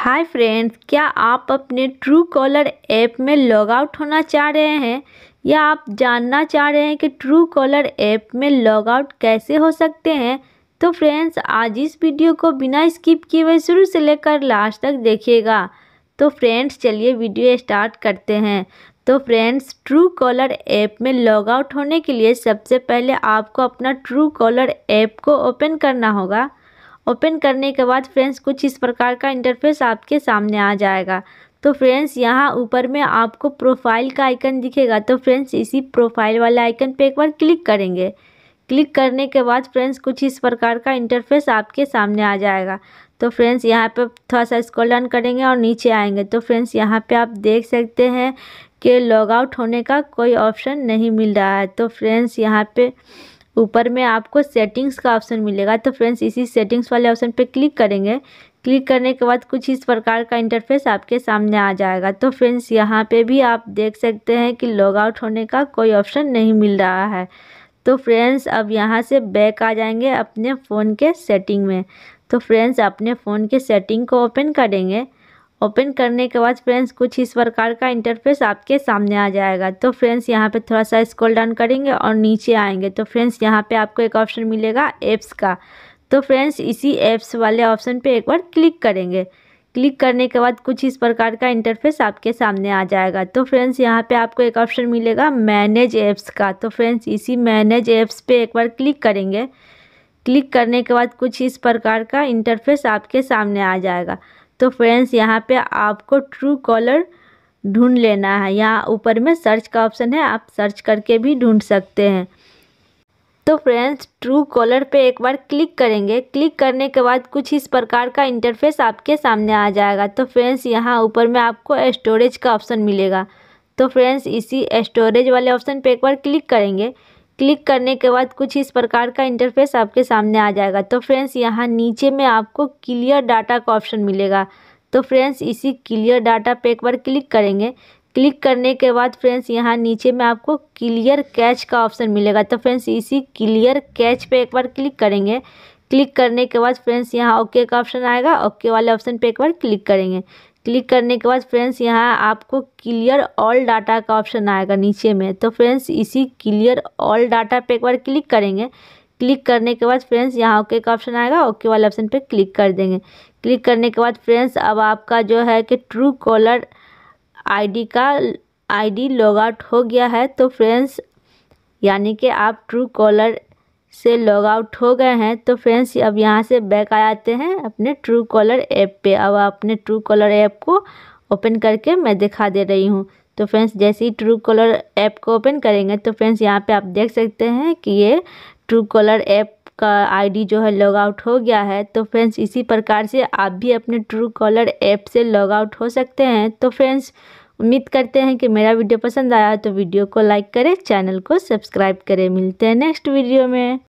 hi friends क्या आप अपने ट्रू कॉलर ऐप में लॉग आउट होना चाह रहे हैं या आप जानना चाह रहे हैं कि ट्रू कॉलर ऐप में लॉग आउट कैसे हो सकते हैं तो फ्रेंड्स आज इस वीडियो को बिना स्किप किए हुए शुरू से लेकर लास्ट तक देखिएगा तो फ्रेंड्स चलिए वीडियो स्टार्ट करते हैं तो फ्रेंड्स ट्रू कॉलर ऐप में लॉग आउट होने के लिए सबसे पहले आपको अपना ट्रू कॉलर ऐप को ओपन करना होगा ओपन करने के बाद फ्रेंड्स कुछ इस प्रकार का इंटरफेस आपके सामने आ जाएगा तो फ्रेंड्स यहाँ ऊपर में आपको प्रोफाइल का आइकन दिखेगा तो फ्रेंड्स इसी प्रोफाइल वाले आइकन पर एक बार क्लिक करेंगे क्लिक करने के बाद फ्रेंड्स कुछ इस प्रकार का इंटरफेस आपके सामने आ जाएगा तो फ्रेंड्स यहाँ पे थोड़ा सा इसको लर्न करेंगे और नीचे आएंगे तो फ्रेंड्स यहाँ पे आप देख सकते हैं कि लॉग आउट होने का कोई ऑप्शन नहीं मिल रहा है तो फ्रेंड्स यहाँ पे ऊपर में आपको सेटिंग्स का ऑप्शन मिलेगा तो फ्रेंड्स इसी सेटिंग्स वाले ऑप्शन पर क्लिक करेंगे क्लिक करने के बाद कुछ इस प्रकार का इंटरफेस आपके सामने आ जाएगा तो फ्रेंड्स यहाँ पे भी आप देख सकते हैं कि लॉग आउट होने का कोई ऑप्शन नहीं मिल रहा है तो फ्रेंड्स अब यहाँ से बैक आ जाएंगे अपने फ़ोन के सेटिंग में तो फ्रेंड्स अपने फ़ोन के सेटिंग को ओपन करेंगे ओपन करने के बाद फ्रेंड्स कुछ इस प्रकार का इंटरफेस आपके सामने आ जाएगा तो फ्रेंड्स यहाँ पे थोड़ा सा स्क्रॉल डाउन करेंगे और नीचे आएंगे तो फ्रेंड्स यहाँ पे आपको एक ऑप्शन मिलेगा ऐप्स का तो फ्रेंड्स इसी ऐप्स वाले ऑप्शन पे एक बार क्लिक करेंगे क्लिक करने के बाद कुछ इस प्रकार का इंटरफेस आपके सामने आ जाएगा तो फ्रेंड्स यहाँ पे आपको एक ऑप्शन मिलेगा मैनेज ऐप्स का तो फ्रेंड्स इसी मैनेज ऐप्स पे एक बार क्लिक करेंगे क्लिक करने के बाद कुछ इस प्रकार का इंटरफेस आपके सामने आ जाएगा तो फ्रेंड्स यहाँ पे आपको ट्रू कॉलर ढूंढ लेना है यहाँ ऊपर में सर्च का ऑप्शन है आप सर्च करके भी ढूंढ सकते हैं तो फ्रेंड्स ट्रू कॉलर पे एक बार क्लिक करेंगे क्लिक करने के बाद कुछ इस प्रकार का इंटरफेस आपके सामने आ जाएगा तो फ्रेंड्स यहाँ ऊपर में आपको स्टोरेज का ऑप्शन मिलेगा तो फ्रेंड्स इसी स्टोरेज वाले ऑप्शन पे एक बार क्लिक करेंगे क्लिक करने के बाद कुछ इस प्रकार का इंटरफेस आपके सामने आ जाएगा तो फ्रेंड्स यहाँ नीचे में आपको क्लियर डाटा का ऑप्शन मिलेगा तो फ्रेंड्स इसी क्लियर डाटा पे एक बार क्लिक करेंगे क्लिक करने के बाद फ्रेंड्स यहाँ नीचे में आपको क्लियर कैच का ऑप्शन मिलेगा तो फ्रेंड्स इसी क्लियर कैच पे एक बार क्लिक करेंगे क्लिक करने के बाद फ्रेंड्स यहाँ ओके का ऑप्शन आएगा ओके वाले ऑप्शन पे एक बार क्लिक करेंगे क्लिक करने के बाद फ्रेंड्स यहाँ आपको क्लियर ऑल डाटा का ऑप्शन आएगा नीचे में तो फ्रेंड्स इसी क्लियर ऑल डाटा पे एक बार क्लिक करेंगे क्लिक करने के बाद फ्रेंड्स यहाँ ओके का ऑप्शन आएगा ओके वाले ऑप्शन पे क्लिक कर देंगे क्लिक करने के बाद फ्रेंड्स अब आपका जो है कि ट्रू कॉलर आईडी का आईडी लॉग आउट हो गया है तो फ्रेंड्स यानी कि आप ट्रू कॉलर से लॉग आउट हो गए हैं तो फ्रेंड्स अब यहाँ से बैक आ जाते हैं अपने ट्रू कॉलर ऐप पे अब अपने ट्रू कॉलर ऐप को ओपन करके मैं दिखा दे रही हूँ तो फ्रेंड्स जैसे ही ट्रू कॉलर ऐप को ओपन करेंगे तो फ्रेंड्स यहाँ पे आप देख सकते हैं कि ये ट्रू कॉलर ऐप का आईडी जो है लॉग आउट हो गया है तो फ्रेंड्स इसी प्रकार से आप भी अपने ट्रू कॉलर ऐप से लॉग आउट हो सकते हैं तो फ्रेंड्स उम्मीद करते हैं कि मेरा वीडियो पसंद आया तो वीडियो को लाइक करें चैनल को सब्सक्राइब करें मिलते हैं नेक्स्ट वीडियो में